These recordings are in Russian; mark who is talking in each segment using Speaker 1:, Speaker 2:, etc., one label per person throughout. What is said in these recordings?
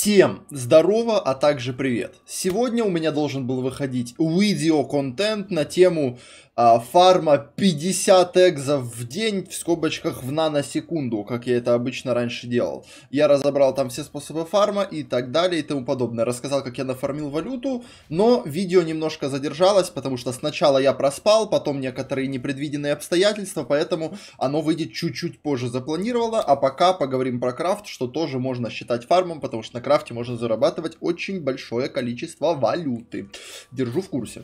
Speaker 1: Всем здорово, а также привет. Сегодня у меня должен был выходить видео контент на тему а, фарма 50 экзов в день в скобочках в наносекунду, как я это обычно раньше делал. Я разобрал там все способы фарма и так далее и тому подобное. Рассказал, как я нафармил валюту, но видео немножко задержалось, потому что сначала я проспал, потом некоторые непредвиденные обстоятельства, поэтому оно выйдет чуть-чуть позже запланировано, а пока поговорим про крафт, что тоже можно считать фармом, потому что на крафте можно зарабатывать очень большое количество валюты. Держу в курсе.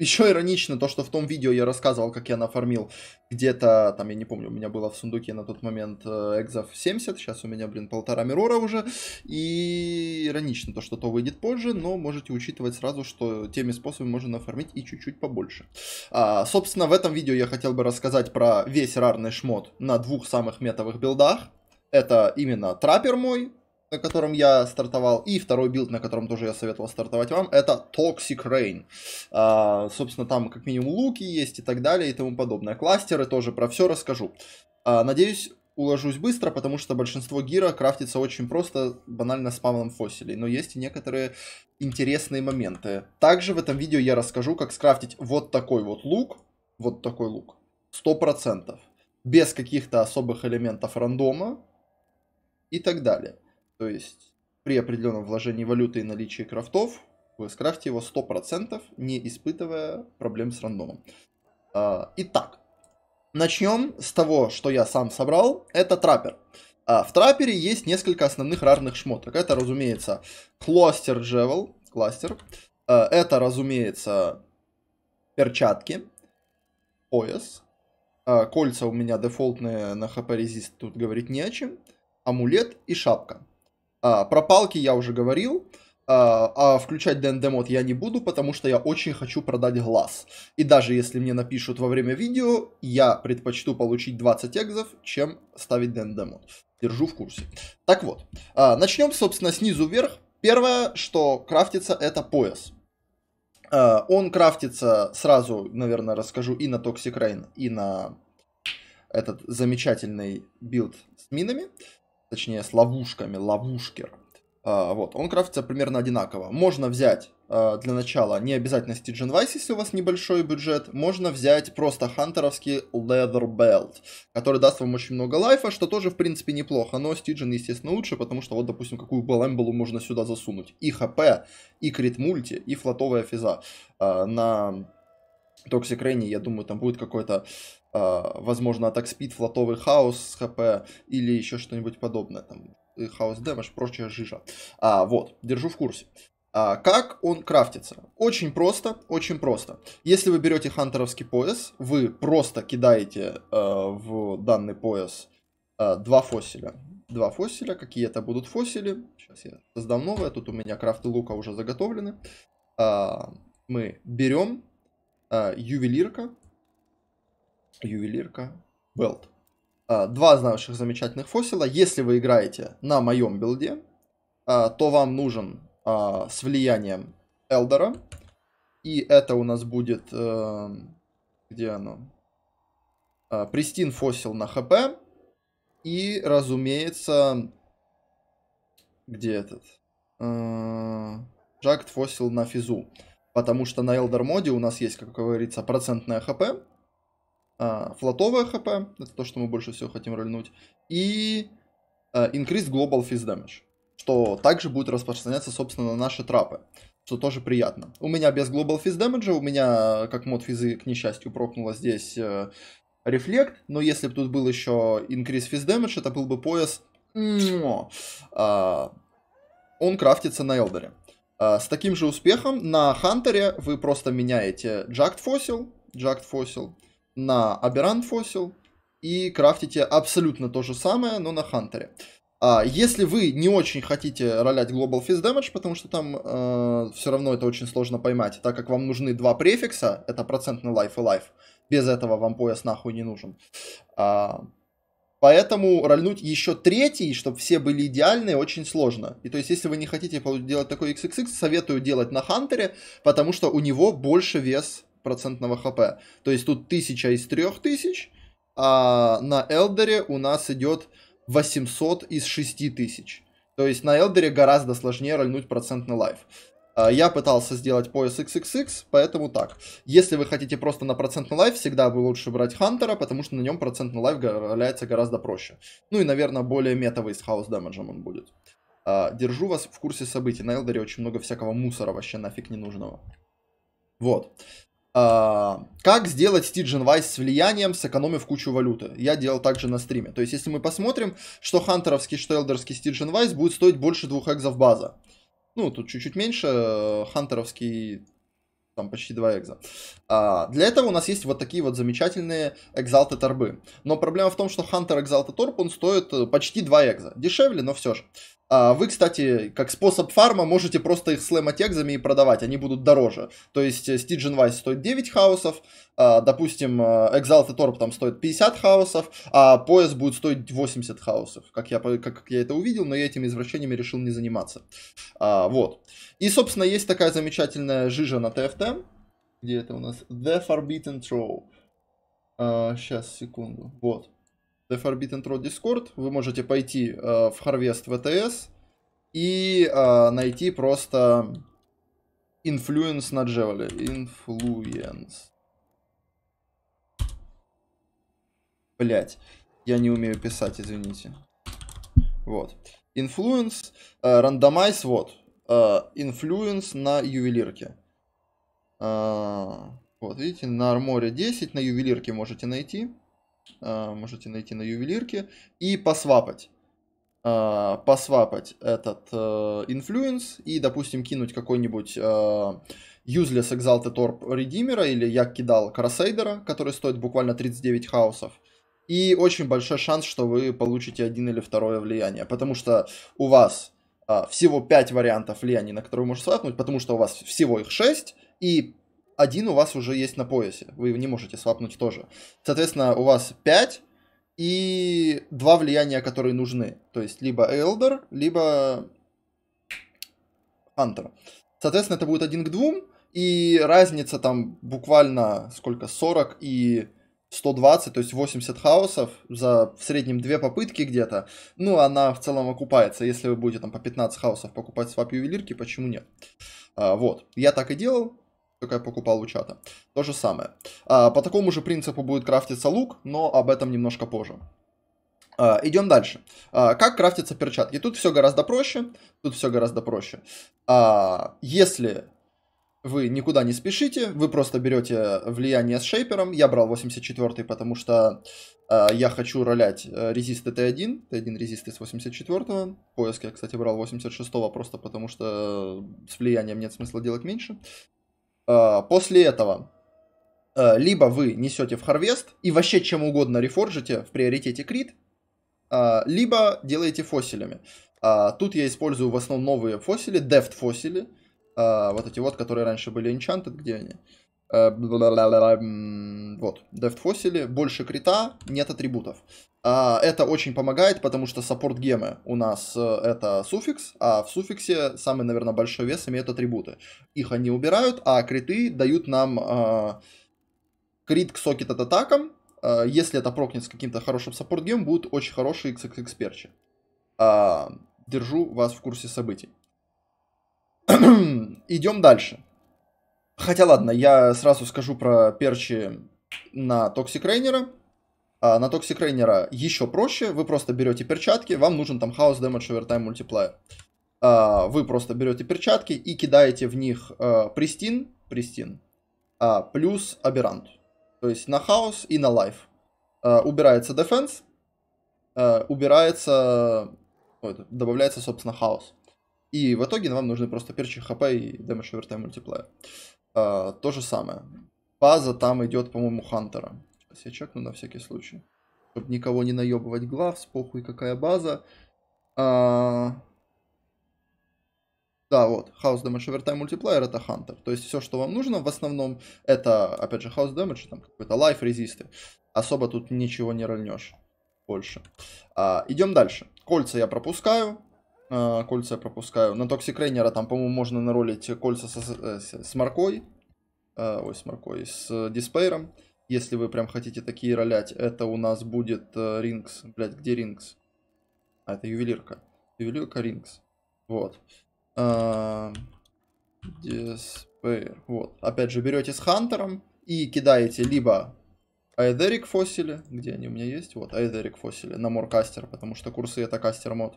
Speaker 1: Еще иронично то, что в том видео я рассказывал, как я нафармил где-то, там, я не помню, у меня было в сундуке на тот момент э, экзов 70, сейчас у меня, блин, полтора мирора уже, и иронично то, что то выйдет позже, но можете учитывать сразу, что теми способами можно нафармить и чуть-чуть побольше. А, собственно, в этом видео я хотел бы рассказать про весь рарный шмот на двух самых метовых билдах, это именно траппер мой, на котором я стартовал, и второй билд, на котором тоже я советовал стартовать вам, это Toxic Rain. А, собственно, там как минимум луки есть и так далее и тому подобное. Кластеры тоже про все расскажу. А, надеюсь, уложусь быстро, потому что большинство гира крафтится очень просто, банально с спамом фосилей, но есть и некоторые интересные моменты. Также в этом видео я расскажу, как скрафтить вот такой вот лук, вот такой лук, 100%, без каких-то особых элементов рандома и так далее. То есть при определенном вложении валюты и наличии крафтов вы скрафте его 100%, не испытывая проблем с рандомом. А, итак, начнем с того, что я сам собрал. Это траппер. А, в трапере есть несколько основных рарных шмоток. Это, разумеется, кластер джевел, кластер. А, это, разумеется, перчатки, пояс. Кольца у меня дефолтные на хп резист, тут говорить не о чем. Амулет и шапка. А, про палки я уже говорил. А, а включать ДНД мод я не буду, потому что я очень хочу продать глаз. И даже если мне напишут во время видео, я предпочту получить 20 экзов, чем ставить ДНД мод. Держу в курсе. Так вот, а, начнем, собственно, снизу вверх. Первое, что крафтится, это пояс. А, он крафтится сразу, наверное, расскажу и на Toxic Rain, и на этот замечательный билд с минами точнее с ловушками, ловушкер. А, вот, он крафтится примерно одинаково. Можно взять а, для начала не обязательно Stygian Vice, если у вас небольшой бюджет, можно взять просто хантеровский Leather Belt, который даст вам очень много лайфа, что тоже, в принципе, неплохо, но Stygian, естественно, лучше, потому что вот, допустим, какую баламбалу можно сюда засунуть? И ХП, и крит мульти, и флотовая физа а, на Toxic Rainy, я думаю, там будет какой-то, э, возможно, атак спид, флотовый хаос с хп или еще что-нибудь подобное. Там хаос дэмэдж, прочая жижа. А, вот, держу в курсе. А, как он крафтится? Очень просто, очень просто. Если вы берете хантеровский пояс, вы просто кидаете э, в данный пояс э, два фосиля. Два фосиля, какие это будут фосили. Сейчас я создам новое, тут у меня крафты лука уже заготовлены. Э, мы берем э, ювелирка. Ювелирка. Велт. Э, а, два наших замечательных фосила. Если вы играете на моем билде, э, то вам нужен э, с влиянием Элдера. И это у нас будет... Э, где оно? Э, Престин фосил на ХП. И, разумеется... Где этот? Э, Жакт фосил на физу. Потому что на Элдер моде у нас есть, как говорится, процентное хп, а, флотовое хп, это то, что мы больше всего хотим рольнуть, и а, э, increase global fizz damage, что также будет распространяться, собственно, на наши трапы, что тоже приятно. У меня без global fizz damage, у меня, э, как мод физы, к несчастью, прокнула здесь э, рефлект, но если бы тут был еще increase fizz damage, это был бы пояс... А, он крафтится на Элдере. Э, с таким же успехом на Хантере вы просто меняете Джакт Фосил Джакт Фосил на Aberrant Фосил и крафтите абсолютно то же самое, но на Хантере. А Если вы не очень хотите ролять Global Fist Damage, потому что там э, все равно это очень сложно поймать, так как вам нужны два префикса, это процентный life и life, без этого вам пояс нахуй не нужен. А, Поэтому рольнуть еще третий, чтобы все были идеальные, очень сложно. И то есть, если вы не хотите делать такой XXX, советую делать на Хантере, потому что у него больше вес процентного хп. То есть тут 1000 из 3000, а на Элдере у нас идет 800 из 6000. То есть на Элдере гораздо сложнее рольнуть процентный лайф. Э, я пытался сделать пояс XXX, поэтому так. Если вы хотите просто на процентный лайф, всегда вы лучше брать Хантера, потому что на нем процентный лайф является гораздо проще. Ну и, наверное, более метовый с хаос дэмэджем он будет. Э, держу вас в курсе событий. На Элдере очень много всякого мусора вообще нафиг ненужного. Вот. Э, как сделать Стиджен Вайс с влиянием, сэкономив кучу валюты. Я делал также на стриме. То есть, если мы посмотрим, что хантеровский, что элдерский Стиджен Вайс будет стоить больше двух экзов база. Ну, тут чуть-чуть меньше, э, хантеровский, там почти 2 экза. А, для этого у нас есть вот такие вот замечательные экзалты торбы. Но проблема в том, что хантер экзалта торп, он стоит э, почти 2 экза. Дешевле, но все же. А вы, кстати, как способ фарма можете просто их слэмотекзами и продавать, они будут дороже. То есть э, Stygian Vice стоит 9 хаосов, а, допустим, э, Exalted Orb там стоит 50 хаосов, а пояс будет стоить 80 хаосов, как я, как, как я это увидел, но я этими извращениями решил не заниматься. А, вот. И, собственно, есть такая замечательная жижа на ТФТ, где это у нас? The Forbidden Throw. А, сейчас, секунду. Вот. The Forbidden Road Discord, вы можете пойти э, в Harvest VTS и э, найти просто Influence на Джевеле. Influence. Блять, я не умею писать, извините. Вот. Influence, э, рандомайз, вот. Э, influence на ювелирке. Э, вот, видите, на арморе 10, на ювелирке можете найти. Э, можете найти на ювелирке, и посвапать. Э, посвапать этот э, инфлюенс и, допустим, кинуть какой-нибудь Useless Exalted Orb Редимера, или я кидал Кросейдера, который стоит буквально 39 хаосов. И очень большой шанс, что вы получите один или второе влияние, потому что у вас всего 5 вариантов влияний, на которые можно свапнуть, потому что у вас всего их 6, и один у вас уже есть на поясе, вы не можете свапнуть тоже. Соответственно, у вас 5 и два влияния, которые нужны. То есть либо Элдер, либо антер, Соответственно, это будет один к двум, и разница там буквально сколько, 40 и 120, то есть 80 хаосов за в среднем две попытки где-то. Ну, она в целом окупается. Если вы будете там по 15 хаосов покупать свап ювелирки, почему нет? А, вот, я так и делал только я покупал у чата. То же самое. А, по такому же принципу будет крафтиться лук, но об этом немножко позже. А, идем дальше. А, как крафтятся перчатки? Тут все гораздо проще. Тут все гораздо проще. А, если вы никуда не спешите, вы просто берете влияние с шейпером. Я брал 84 потому что э, я хочу ролять э, резисты Т1, Т1 резисты с 84 -го. Поиск я, кстати, брал 86 просто потому что с влиянием нет смысла делать меньше. Э, после этого э, либо вы несете в Харвест и вообще чем угодно рефоржите в приоритете Крит, э, либо делаете фосилями. Тут я использую в основном новые фосили, дефт фосили, вот эти вот, которые раньше были Enchanted, где они? Э, вот, Deft Fossil, больше крита, нет атрибутов. А, это очень помогает, потому что саппорт гемы у нас э, это суффикс, а в суффиксе самый, наверное, большой вес имеют атрибуты. Их они убирают, а криты дают нам э, крит к сокет-атакам, если это прокнет с каким-то хорошим саппорт гем, будут очень хорошие XXX перчи. А, держу вас в курсе событий. Идем дальше. Хотя ладно, я сразу скажу про перчи на Токсик Рейнера. А на Токсик Рейнера еще проще, вы просто берете перчатки, вам нужен там House Damage Overtime Multiplier. А, вы просто берете перчатки и кидаете в них а, Престин, Престин, а, плюс Аберант. То есть на хаос и на лайф. убирается дефенс, а, убирается... Э, Ой, добавляется, собственно, хаос. И в итоге вам нужны просто перчи хп и damage over мультиплеер. А, то же самое. База там идет, по-моему, Хантера. Сейчас я чекну на всякий случай. Чтобы никого не наебывать глав главс, похуй какая база. А... Да, вот, House Damage Overtime мультиплеер это хантер. То есть все, что вам нужно в основном, это, опять же, House Damage, там какой-то лайф резисты. Особо тут ничего не рольнешь больше. А, идем дальше. Кольца я пропускаю. Э, кольца я пропускаю. На Токсик Рейнера там, по-моему, можно наролить кольца со, э, с, с моркой. А, э, ой, с моркой. С диспейром. Если вы прям хотите такие ролять, это у нас будет Рингс. Блять, где Рингс? А, это ювелирка. Ювелирка Рингс. Вот. Диспейр. Вот. Опять же, берете с Хантером и кидаете либо айдерик Фосили, где они у меня есть, вот, айдерик Фосили на Моркастер, потому что курсы это кастер мод,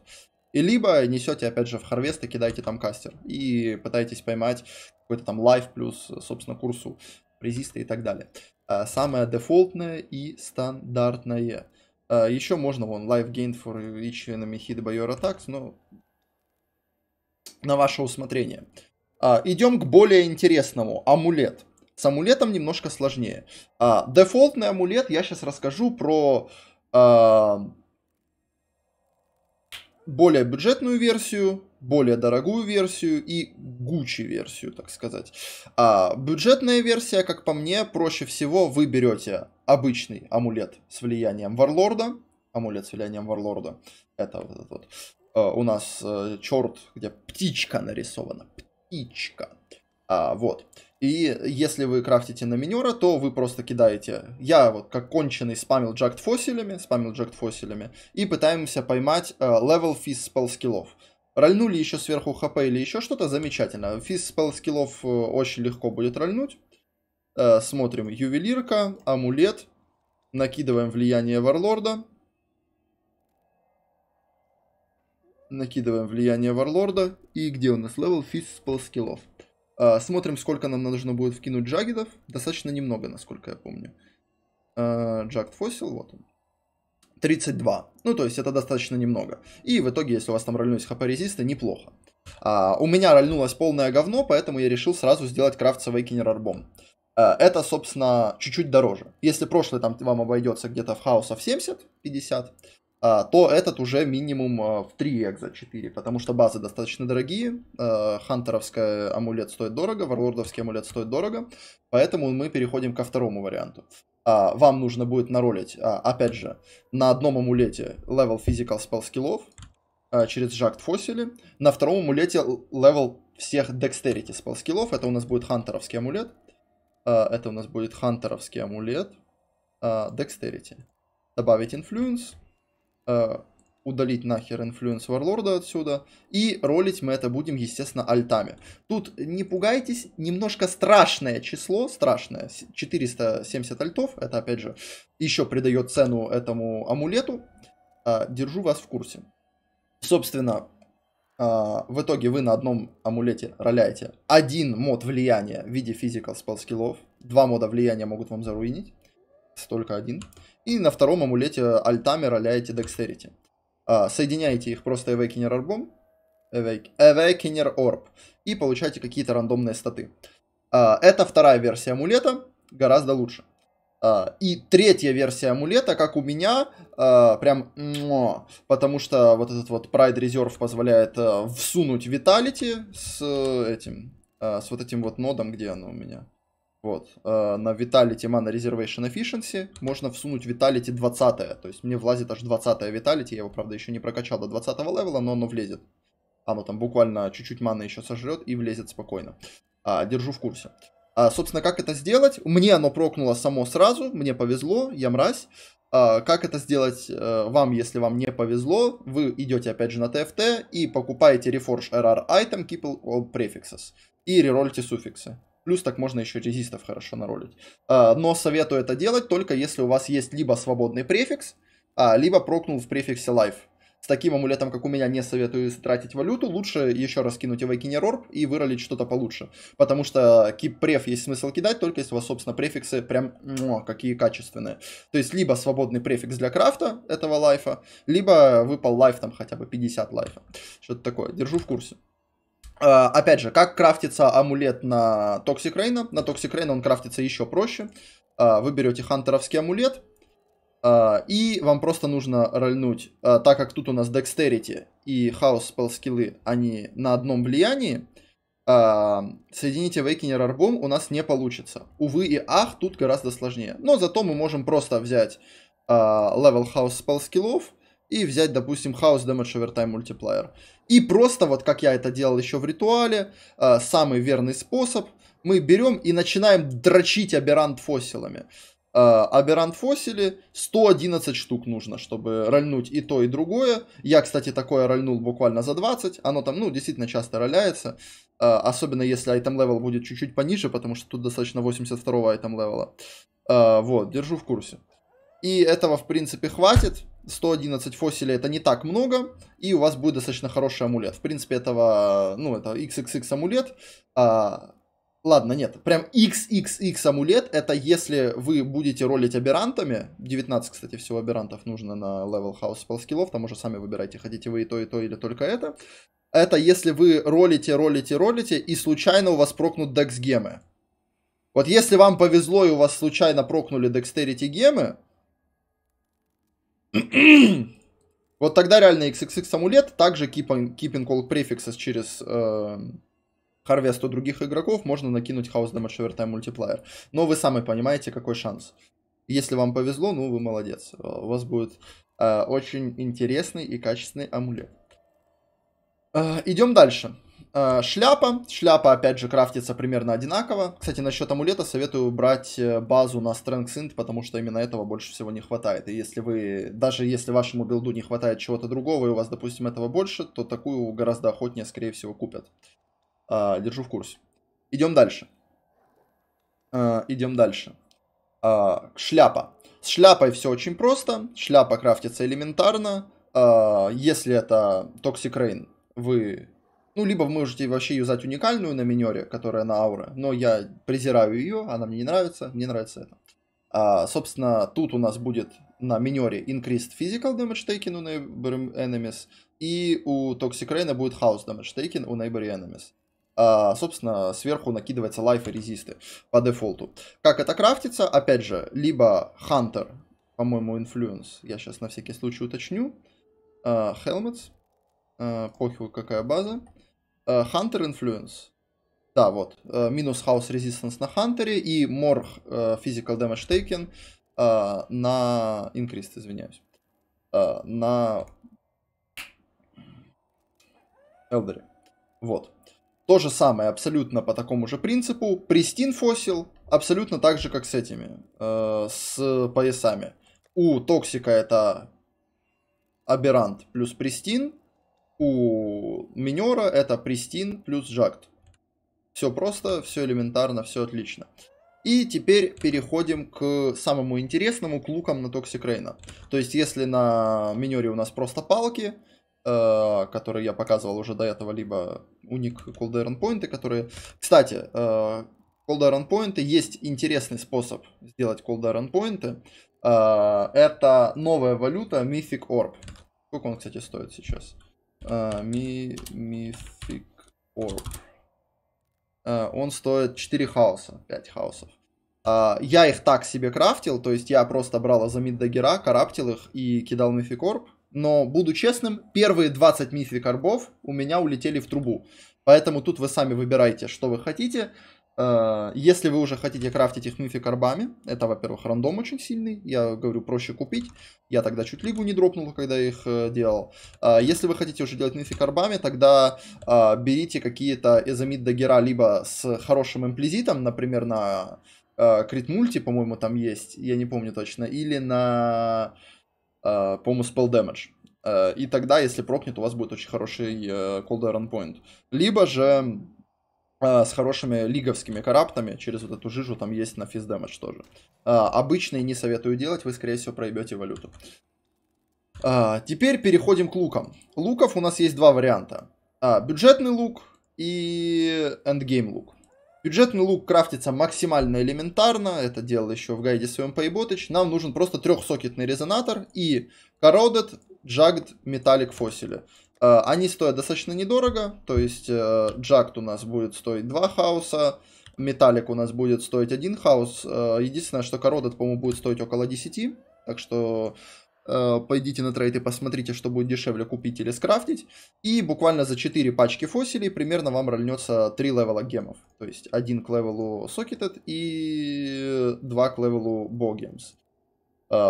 Speaker 1: и либо несете, опять же, в харвесты, кидаете там кастер и пытаетесь поймать какой-то там лайф плюс, э, собственно, курсу, призисты и так далее. А, самое дефолтное и стандартное. А, Еще можно вон life gain for each enemy hit by your attacks, но на ваше усмотрение. А, Идем к более интересному. Амулет. С амулетом немножко сложнее. Дефолтный амулет я сейчас расскажу про более бюджетную версию, более дорогую версию и Gucci версию, так сказать. А бюджетная версия, как по мне, проще всего вы берете обычный амулет с влиянием Варлорда, амулет с влиянием Варлорда, это вот этот вот. Uh, у нас uh, э, черт, где птичка нарисована, птичка а, вот. И если вы крафтите на минера, то вы просто кидаете. Я вот как конченый спамил джакт фосилями, спамил джакт фосилями, и пытаемся поймать левел физ спелл скиллов. Рольнули еще сверху хп или еще что-то, замечательно. Физ спелл скиллов очень легко будет рольнуть. Э, смотрим, ювелирка, амулет, накидываем влияние варлорда. Накидываем влияние варлорда. И где у нас левел физ спелл скиллов? Э, смотрим, сколько нам нужно будет вкинуть джагидов. Достаточно немного, насколько я помню. Джагд э, фосил, вот он. 32. Ну, то есть это достаточно немного. И в итоге, если у вас там рольнулись хп-резисты, неплохо. А, у меня рольнулось полное говно, поэтому я решил сразу сделать крафт с Awakener Арбом. А, это, собственно, чуть-чуть дороже. Если прошлый там вам обойдется где-то в хаоса в 70-50, а, то этот уже минимум а, в 3 экза, 4, потому что базы достаточно дорогие, а, хантеровская амулет стоит дорого, варлордовский амулет стоит дорого, поэтому мы переходим ко второму варианту. Вам нужно будет наролить, опять же, на одном амулете level physical spell скиллов через жакт фосили, на втором амулете level всех dexterity spell скиллов, это у нас будет хантеровский амулет, это у нас будет хантеровский амулет, dexterity. Добавить influence, э, удалить нахер инфлюенс варлорда отсюда. И ролить мы это будем, естественно, альтами. Тут, не пугайтесь, немножко страшное число, страшное, 470 альтов. Это, опять же, еще придает цену этому амулету. Э, держу вас в курсе. Собственно, э, в итоге вы на одном амулете роляете один мод влияния в виде физикал спелл скиллов. Два мода влияния могут вам заруинить. Только один. И на втором амулете альтами роляете Dexterity. А, соединяете их просто Awakener Orb'ом, Awakener Orb, и получаете какие-то рандомные статы. А, это вторая версия амулета, гораздо лучше. А, и третья версия амулета, как у меня, а, прям, потому что вот этот вот Pride Reserve позволяет а, всунуть Vitality с этим, а, с вот этим вот нодом, где оно у меня. Вот. Э, на Vitality Mana Reservation Efficiency можно всунуть Vitality 20. То есть мне влазит аж 20 Vitality. Я его, правда, еще не прокачал до 20 левела, но оно влезет. Оно там буквально чуть-чуть маны еще сожрет и влезет спокойно. А, держу в курсе. А, собственно, как это сделать? Мне оно прокнуло само сразу. Мне повезло, я мразь. А, как это сделать а, вам, если вам не повезло? Вы идете опять же на TFT и покупаете Reforge RR Item Keep All Prefixes и рерольте суффиксы. Плюс так можно еще резистов хорошо наролить. А, но советую это делать только если у вас есть либо свободный префикс, а, либо прокнул в префиксе life. С таким амулетом, как у меня, не советую тратить валюту. Лучше еще раз кинуть Awakening Orb и выролить что-то получше. Потому что кип-преф есть смысл кидать, только если у вас, собственно, префиксы прям о, какие качественные. То есть, либо свободный префикс для крафта этого лайфа, либо выпал лайф там хотя бы 50 лайфа. Что-то такое. Держу в курсе. А, опять же, как крафтится амулет на Токсик Рейна? На Токсик Рейна он крафтится еще проще. А, вы берете хантеровский амулет, а, и вам просто нужно рольнуть, так как тут у нас декстерити и хаос спелл скиллы, они на одном влиянии, соедините Вейкинер Арбом у нас не получится. Увы и ах, тут гораздо сложнее. Но зато мы можем просто взять левел хаос спелл скиллов, и взять, допустим, House Damage Overtime Multiplier. И просто, вот как я это делал еще в ритуале, э, самый верный способ, мы берем и начинаем дрочить аберант фосилами. Э, аберант фосили 111 штук нужно, чтобы рольнуть и то, и другое. Я, кстати, такое рольнул буквально за 20. Оно там, ну, действительно часто роляется. Э, особенно если айтем левел будет чуть-чуть пониже, потому что тут достаточно 82-го айтем левела. Вот, держу в курсе. И этого, в принципе, хватит. 111 фоселя это не так много, и у вас будет достаточно хороший амулет. В принципе, этого, ну, это XXX амулет. А, ладно, нет, прям XXX амулет, это если вы будете ролить аберантами, 19, кстати, всего аберантов нужно на левел хаус спеллскиллов, там уже сами выбирайте, хотите вы и то, и то, или только это. Это если вы ролите, ролите, ролите, и случайно у вас прокнут гемы Вот если вам повезло и у вас случайно прокнули декстерити гемы, вот тогда реально XXX амулет, также keeping, keeping all prefixes через э, харвест у других игроков, можно накинуть House Damage Overtime мультиплеер. Но вы сами понимаете, какой шанс. Если вам повезло, ну вы молодец. Э, у вас будет э, очень интересный и качественный амулет. Э, идем дальше. Э, шляпа. Шляпа, опять же, крафтится примерно одинаково. Кстати, насчет амулета советую брать э, базу на Strength Int, потому что именно этого больше всего не хватает. И если вы, даже если вашему билду не хватает чего-то другого, и у вас, допустим, этого больше, то такую гораздо охотнее, скорее всего, купят. А, держу в курсе. Идем дальше. А, идем дальше. А, шляпа. С шляпой все очень просто. Шляпа крафтится элементарно. А, если это Toxic Rain, вы ну, либо вы можете вообще юзать уникальную на минере, которая на ауре, но я презираю ее, она мне не нравится, мне нравится это. А, собственно, тут у нас будет на минере increased physical damage taken у neighbor enemies, и у Toxic Rain будет house damage taken у neighbor enemies. А, собственно, сверху накидывается лайф и резисты по дефолту. Как это крафтится? Опять же, либо Hunter, по-моему, Influence, я сейчас на всякий случай уточню, а, Helmets, а, похер какая база, Э, Hunter Influence. Да, вот. Э, минус House Resistance на Хантере и More э, Physical Damage Taken на Increased, извиняюсь. На Элдере. Вот. То же самое абсолютно по такому же принципу. Престин фосил абсолютно так же, как с этими, э, с поясами. У токсика это аберант плюс престин, у минера это Престин плюс Жакт. Все просто, все элементарно, все отлично. И теперь переходим к самому интересному, к лукам на Токсик Рейна. То есть, если на минере у нас просто палки, э, которые я показывал уже до этого, либо уник Cold Iron Point, которые... Кстати, э, Cold Iron Point есть интересный способ сделать Cold Iron Point. Э, это новая валюта Mythic Orb. Сколько он, кстати, стоит сейчас? а, Mi Mythic а, он стоит 4 хаоса, 5 хаосов. А, я их так себе крафтил, то есть я просто брал Азамид Дагера, караптил их и кидал Mythic Orb. Но, буду честным, первые 20 Mythic Орбов у меня улетели в трубу. Поэтому тут вы сами выбирайте, что вы хотите. Э, если вы уже хотите крафтить их мифик арбами, это, во-первых, рандом очень сильный, я говорю, проще купить. Я тогда чуть лигу не дропнул, когда их э, делал. Э, если вы хотите уже делать мифик арбами, тогда берите какие-то эзомид дагера либо с хорошим имплизитом, например, на крит мульти, по-моему, там есть, я не помню точно, или на, по-моему, spell damage. И тогда, если прокнет, у вас будет очень хороший cold iron point. Либо же а, с хорошими лиговскими караптами через вот эту жижу, там есть на физдэмэдж тоже. А, обычные не советую делать, вы, скорее всего, проебете валюту. А, теперь переходим к лукам. Луков у нас есть два варианта. А, бюджетный лук и эндгейм лук. Бюджетный лук крафтится максимально элементарно, это делал еще в гайде своем Paybotage. Нам нужен просто трехсокетный резонатор и кородет, джагд, металлик фосили. Э, они стоят достаточно недорого, то есть э, Джакт у нас будет стоить 2 хаоса, Металлик у нас будет стоить 1 хаос. Э, единственное, что Кородот, по-моему, будет стоить около 10, так что пойдите на трейд и посмотрите, что будет дешевле купить или скрафтить. И буквально за 4 пачки фосилей примерно вам рольнется 3 левела гемов. То есть один к левелу Socketed и 2 к левелу Bogams.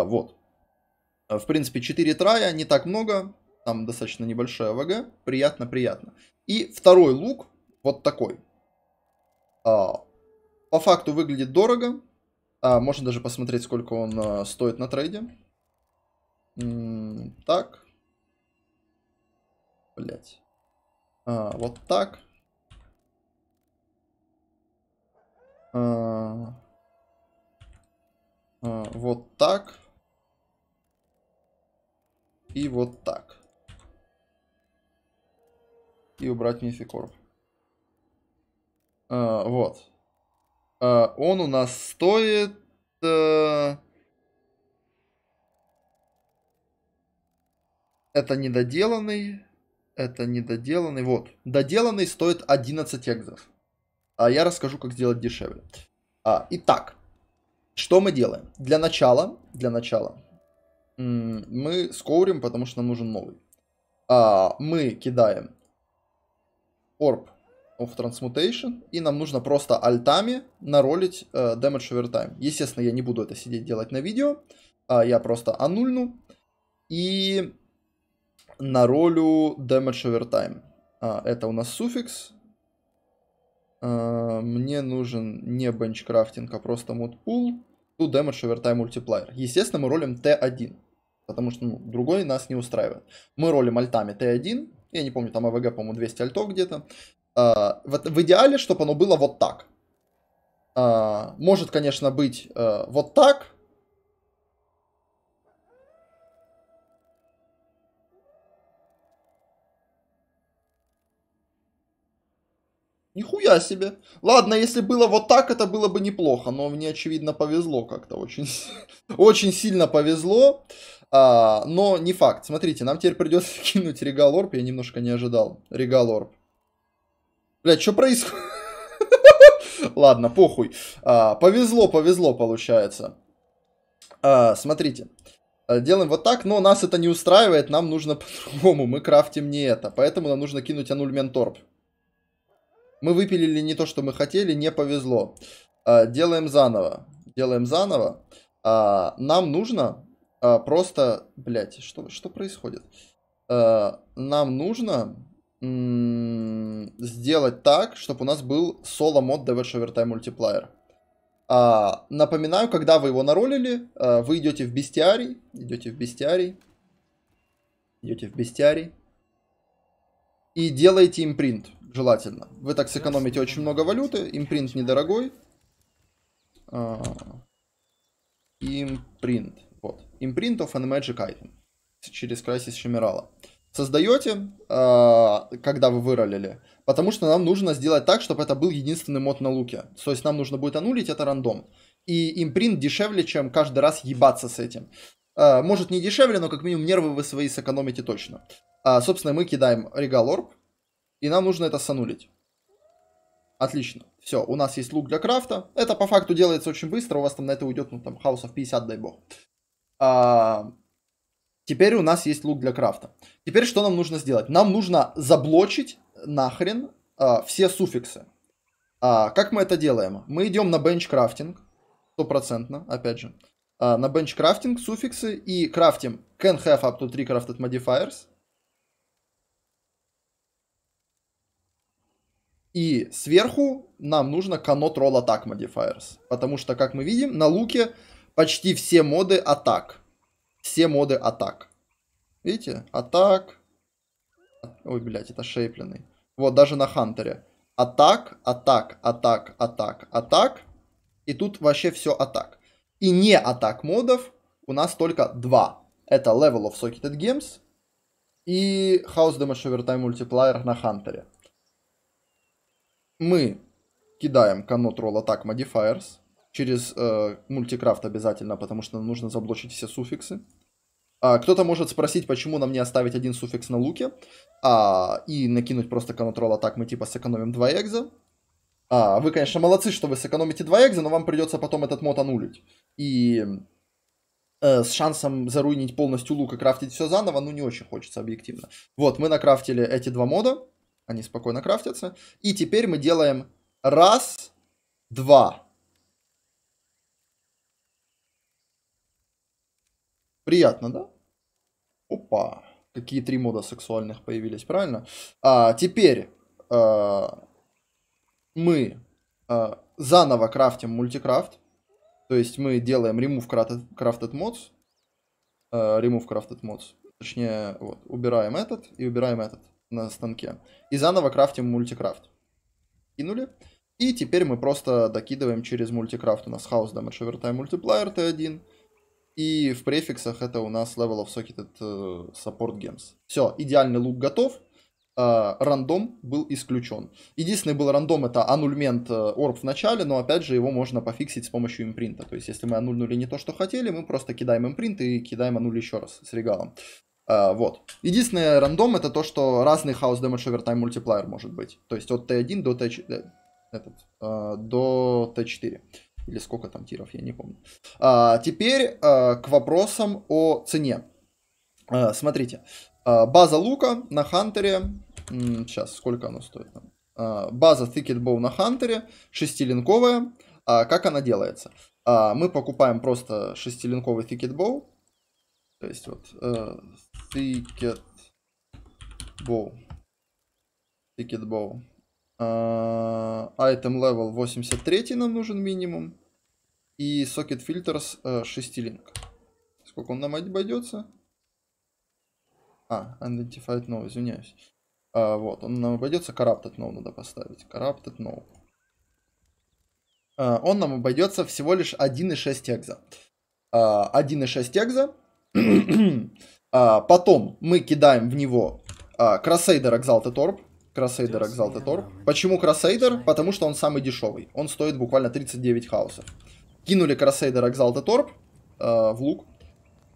Speaker 1: Вот. В принципе, 4 трая, не так много там достаточно небольшая ВГ, приятно-приятно. И второй лук вот такой. А, по факту выглядит дорого, а, можно даже посмотреть, сколько он а, стоит на трейде. М так. Блять. А, вот так. А, а, вот так. И вот так и убрать мификорп. А, вот. А, он у нас стоит... А... Это недоделанный. Это недоделанный. Вот. Доделанный стоит 11 экзов. А я расскажу, как сделать дешевле. А, итак, что мы делаем? Для начала, для начала, мы скоурим, потому что нам нужен новый. А, мы кидаем Orb of Transmutation, и нам нужно просто альтами наролить э, Damage Time. Естественно, я не буду это сидеть делать на видео, а я просто аннульну и наролю Damage Overtime. А, это у нас суффикс. А, мне нужен не бенчкрафтинг, а просто мудпул. To ну, Damage Time Multiplier. Естественно, мы ролим Т1, потому что ну, другой нас не устраивает. Мы ролим альтами Т1, я не помню, там АВГ, по-моему, 200 альтов где-то. А, в, в идеале, чтобы оно было вот так. А, может, конечно, быть а, вот так. Нихуя себе. Ладно, если было вот так, это было бы неплохо, но мне, очевидно, повезло как-то очень. Очень сильно повезло. А, но не факт. Смотрите, нам теперь придется кинуть Регалорп. Я немножко не ожидал. Регалорп. Блять, что происходит? Ладно, похуй. А, повезло, повезло получается. А, смотрите. А, делаем вот так, но нас это не устраивает, нам нужно по-другому, мы крафтим не это. Поэтому нам нужно кинуть анульмент торп. Мы выпилили не то, что мы хотели, не повезло. А, делаем заново. Делаем заново. А, нам нужно а, просто, блядь, что, что происходит? А, нам нужно сделать так, чтобы у нас был соло-мод DVH Overtime Multiplier. А, напоминаю, когда вы его наролили, а, вы идете в бестиарий, идете в бестиарий, идете в бестиарий и делаете импринт, желательно. Вы так сэкономите очень много валюты, импринт недорогой. А, импринт. Imprint of an Magic Item через Crisis Chimera. Создаете, э, когда вы выролили, потому что нам нужно сделать так, чтобы это был единственный мод на луке. То есть нам нужно будет аннулить это рандом. И импринт дешевле, чем каждый раз ебаться с этим. Э, может не дешевле, но как минимум нервы вы свои сэкономите точно. А, собственно, мы кидаем Regal Orb, и нам нужно это санулить. Отлично. Все, у нас есть лук для крафта. Это по факту делается очень быстро, у вас там на это уйдет, ну там, хаусов 50, дай бог. А, теперь у нас есть лук для крафта. Теперь что нам нужно сделать? Нам нужно заблочить нахрен а, все суффиксы. А, как мы это делаем? Мы идем на бенчкрафтинг, стопроцентно, опять же. А, на бенчкрафтинг суффиксы и крафтим can have up to 3 crafted modifiers. И сверху нам нужно cannot roll attack modifiers. Потому что, как мы видим, на луке почти все моды атак. Все моды атак. Видите? Атак. Ой, блядь, это шейпленный. Вот, даже на Хантере. Атак, атак, атак, атак, атак. И тут вообще все атак. И не атак модов у нас только два. Это Level of Socketed Games и House Damage Overtime Multiplier на Хантере. Мы кидаем Cannot Roll Attack Modifiers через э, мультикрафт обязательно, потому что нужно заблочить все суффиксы. А, кто-то может спросить, почему нам не оставить один суффикс на луке, а, и накинуть просто контрол атак, мы типа сэкономим 2 экза. А, вы, конечно, молодцы, что вы сэкономите 2 экза, но вам придется потом этот мод анулить И э, с шансом заруинить полностью лук и крафтить все заново, ну не очень хочется, объективно. Вот, мы накрафтили эти два мода, они спокойно крафтятся. И теперь мы делаем раз, два, Приятно, да? Опа. Какие три мода сексуальных появились, правильно? А, теперь э, мы э, заново крафтим мультикрафт. То есть мы делаем remove crafted mods. Э, remove crafted mods. Точнее, вот, убираем этот и убираем этот на станке. И заново крафтим мультикрафт. Кинули. И теперь мы просто докидываем через мультикрафт. У нас house damage overtime multiplier T1. И в префиксах это у нас level of socketed support games. Все, идеальный лук готов. Э, рандом был исключен. Единственный был рандом это аннульмент э, орб в начале, но опять же его можно пофиксить с помощью импринта. То есть если мы аннулили не то, что хотели, мы просто кидаем импринт и кидаем аннуль еще раз с регалом. Uh, вот. Единственный рандом это то, что разный хаос damage over time мультиплеер может быть. То есть от Т1 до Т4. Этот, 4 или сколько там тиров, я не помню. А, теперь а, к вопросам о цене. А, смотрите, а, база лука на хантере, сейчас, сколько она стоит А, база Thicket Bow на хантере, шестилинковая, а, как она делается? А, мы покупаем просто шестилинковый Thicket Bow, то есть вот а, Thicket Bow, Thicket Bow, а, item level 83 нам нужен минимум. И socket filters 6 э, линк. Сколько он нам обойдется? А, identified no, извиняюсь. А, вот, он нам обойдется, corrupted no надо поставить. Corrupted no. А, он нам обойдется всего лишь 1,6 экза. А, 1,6 экза. а, потом мы кидаем в него а, Crusader Exalted Orb. Кроссейдер Exalted Почему Кроссейдер? Потому что он самый дешевый. Он стоит буквально 39 хаосов. Кинули Кроссейдер Exalted э, в лук.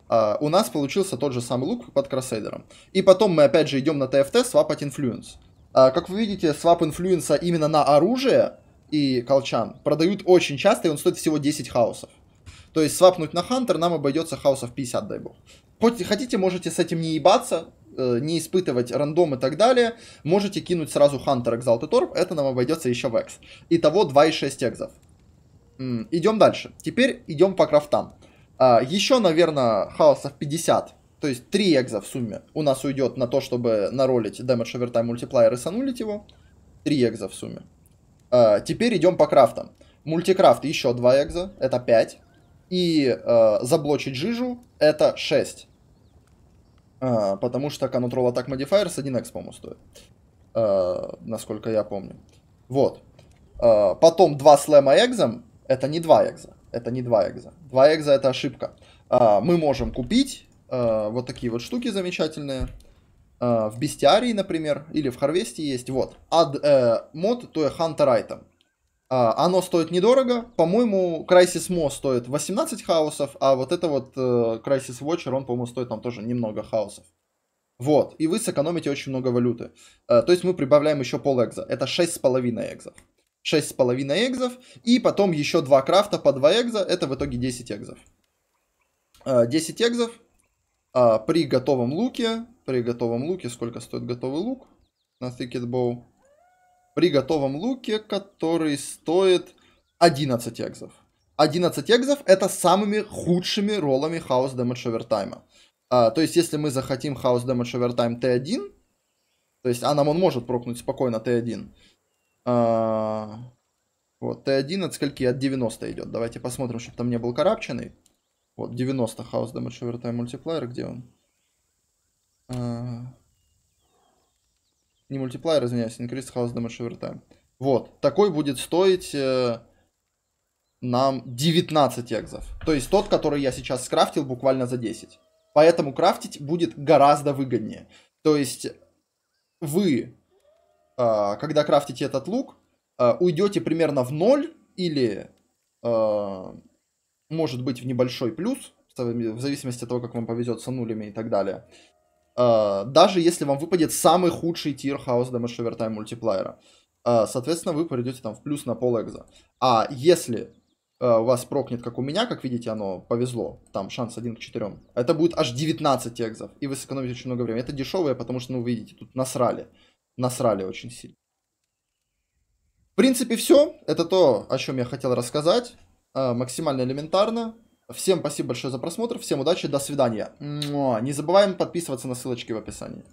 Speaker 1: Э, у нас получился тот же самый лук под Кроссейдером. И потом мы опять же идем на ТФТ свапать Influence. Э, как вы видите, свап инфлюенса именно на оружие и колчан продают очень часто, и он стоит всего 10 хаосов. То есть свапнуть на Хантер нам обойдется хаосов 50, дай бог. Хоть хотите, можете с этим не ебаться, Э, не испытывать рандом и так далее, можете кинуть сразу Хантер Exalted Orb, это нам обойдется еще в экс. Итого 2,6 экзов. Идем дальше. Теперь идем по крафтам. А, еще, наверное, хаосов 50, то есть 3 экза в сумме у нас уйдет на то, чтобы наролить Damage Overtime Multiplier и санулить его. 3 экза в сумме. А, теперь идем по крафтам. Мультикрафт еще 2 экза, это 5. И э, заблочить жижу это 6. А, потому что Control Attack Modifier с 1x, по-моему, стоит. А, насколько я помню. Вот. А, потом 2 слэма экзом. Это не 2 экза. Это не 2 экза. 2 экза это ошибка. А, мы можем купить а, вот такие вот штуки замечательные. А, в Бестиарии, например, или в Харвесте есть. Вот. Add э, mod to a Hunter Item. А, оно стоит недорого. По-моему, Crysis Mo стоит 18 хаосов, а вот это вот э, Crysis Watcher, он, по-моему, стоит там тоже немного хаосов. Вот, и вы сэкономите очень много валюты. Э, то есть мы прибавляем еще пол экза. Это 6,5 экзов. 6,5 экзов, и потом еще 2 крафта по 2 экза, это в итоге 10 экзов. 10 э, экзов а, при готовом луке. При готовом луке сколько стоит готовый лук на Thicket Bow? при готовом луке, который стоит 11 экзов. 11 экзов это самыми худшими роллами хаос Damage Overtime. А, то есть, если мы захотим хаос Damage Overtime Т1, то есть, а нам он может прокнуть спокойно Т1. А, вот, Т1 от скольки? От 90 идет. Давайте посмотрим, чтобы там не был карабченный. Вот, 90 хаос Damage Overtime мультиплеер, где он? А, не мультиплеер извиняюсь, increase house damage over time. Вот, такой будет стоить э, нам 19 экзов. То есть тот, который я сейчас скрафтил буквально за 10. Поэтому крафтить будет гораздо выгоднее. То есть вы, э, когда крафтите этот лук, э, уйдете примерно в ноль или, э, может быть, в небольшой плюс, в зависимости от того, как вам повезет с нулями и так далее. Э, даже если вам выпадет самый худший тир House Damage Overtime мультиплеера. Э, соответственно, вы придете там в плюс на пол экза. А если э, у вас прокнет, как у меня, как видите, оно повезло, там шанс 1 к 4, это будет аж 19 экзов, и вы сэкономите очень много времени. Это дешевое, потому что, ну, вы видите, тут насрали. Насрали очень сильно. В принципе, все. Это то, о чем я хотел рассказать. максимально элементарно. Всем спасибо большое за просмотр, всем удачи, до свидания. Не забываем подписываться на ссылочки в описании.